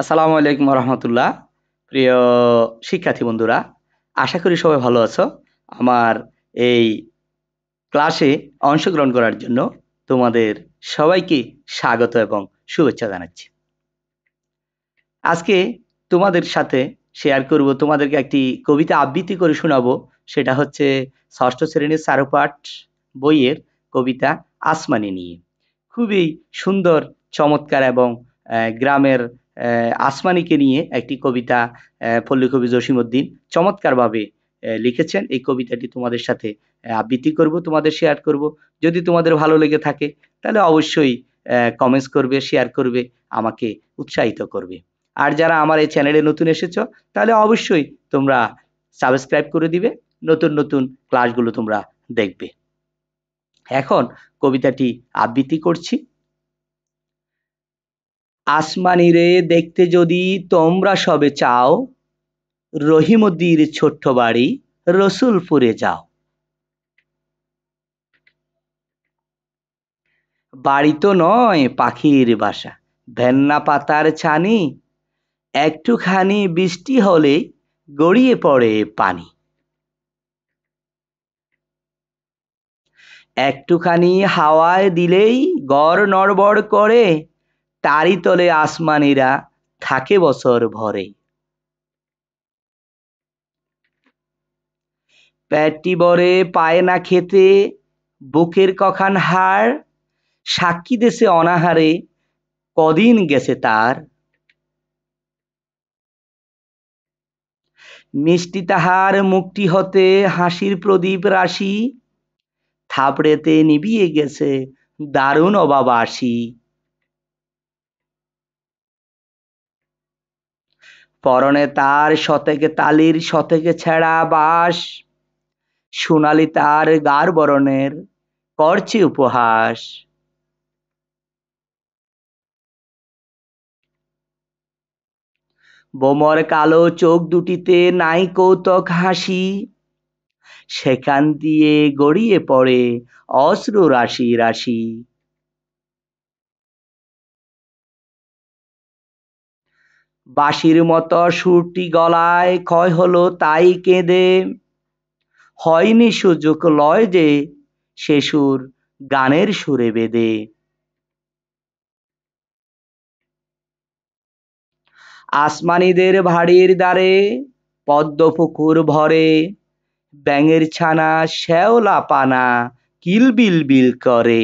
আসসালামু আলাইকুম রহমতুল্লাহ প্রিয় শিক্ষার্থী বন্ধুরা আশা করি সবাই ভালো আছো আমার এই ক্লাসে অংশগ্রহণ করার জন্য তোমাদের সবাইকে স্বাগত এবং শুভেচ্ছা জানাচ্ছি আজকে তোমাদের সাথে শেয়ার করব তোমাদেরকে একটি কবিতা আবৃত্তি করে শোনাবো সেটা হচ্ছে ষষ্ঠ শ্রেণীর সারোপাঠ বইয়ের কবিতা আসমানি নিয়ে খুবই সুন্দর চমৎকার এবং গ্রামের আসমানিকে নিয়ে একটি কবিতা পল্লী কবি জসিমুদ্দিন চমৎকারভাবে লিখেছেন এই কবিতাটি তোমাদের সাথে আবৃত্তি করব তোমাদের শেয়ার করব যদি তোমাদের ভালো লেগে থাকে তাহলে অবশ্যই কমেন্টস করবে শেয়ার করবে আমাকে উৎসাহিত করবে আর যারা আমার এই চ্যানেলে নতুন এসেছ তাহলে অবশ্যই তোমরা সাবস্ক্রাইব করে দিবে নতুন নতুন ক্লাসগুলো তোমরা দেখবে এখন কবিতাটি আবৃত্তি করছি রে দেখতে যদি তোমরা সবে চাও রহিমদ্দির ছোট্ট বাড়ি রসুলপুরে যাও বাড়ি তো নয় পাখির বাসা ভেন্না পাতার ছানি একটুখানি বৃষ্টি হলে গড়িয়ে পড়ে পানি একটুখানি হাওয়ায় দিলেই গড় নড়বড় করে তারই তলে আসমানিরা থাকে বছর ভরে প্যাটি বরে পায় না খেতে বুকের কখান হার সাক্ষী দেশে অনাহারে কদিন গেছে তার মিষ্টি তাহার মুক্তি হতে হাসির প্রদীপ রাশি থাপড়েতে নিবিয়ে গেছে দারুণ অবাবাসী পরনে তার শতেকে তালির শতেকে ছেঁড়া বাস সোনালি তার গার বরণের করছি উপহাস বোমর কালো চোখ দুটিতে নাই কৌতক হাসি সেখান দিয়ে গড়িয়ে পড়ে অশ্রু রাশি রাশি বাঁশির মতো সুরটি গলায় ক্ষয় হলো তাই কেঁদে হয়নি সুযোগ লয় যে সে সুর গানের সুরে বেঁধে আসমানিদের ভাড়ির দ্বারে পদ্ম পুকুর ভরে ব্যাঙের ছানা শ্যাওলা পানা কিলবিল বিল করে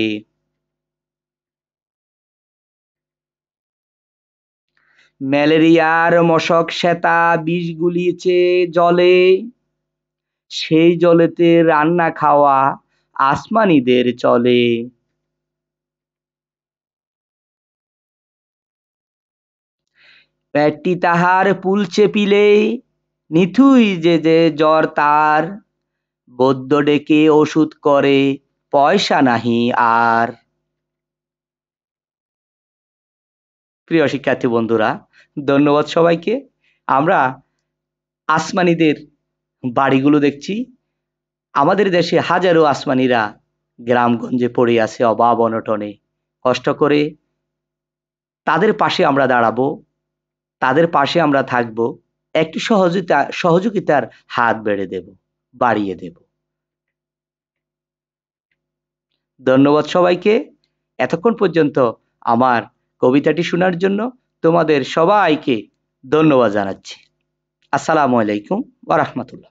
ম্যালেরিয়ার মশক শ্বেতা বিষ গুলিছে জলে সেই জলেতে রান্না খাওয়া আসমানিদের চলে পেটটি তাহার পুলছে চেপিলে নিথুই যে যে জ্বর তার বদ্য ডেকে ওষুধ করে পয়সা নাহি আর প্রিয় শিক্ষার্থী বন্ধুরা ধন্যবাদ সবাইকে আমরা আসমানিদের বাড়িগুলো দেখছি আমাদের দেশে হাজারো আসমানিরা গ্রামগঞ্জে পড়ে আছে অভাব অনটনে কষ্ট করে তাদের পাশে আমরা দাঁড়াবো তাদের পাশে আমরা থাকব একটু সহযোগিতা সহযোগিতার হাত বেড়ে দেব বাড়িয়ে দেব ধন্যবাদ সবাইকে এতক্ষণ পর্যন্ত আমার কবিতাটি শোনার জন্য তোমাদের সবাইকে ধন্যবাদ জানাচ্ছি আসসালামু আলাইকুম ওরহমতুল্লাহ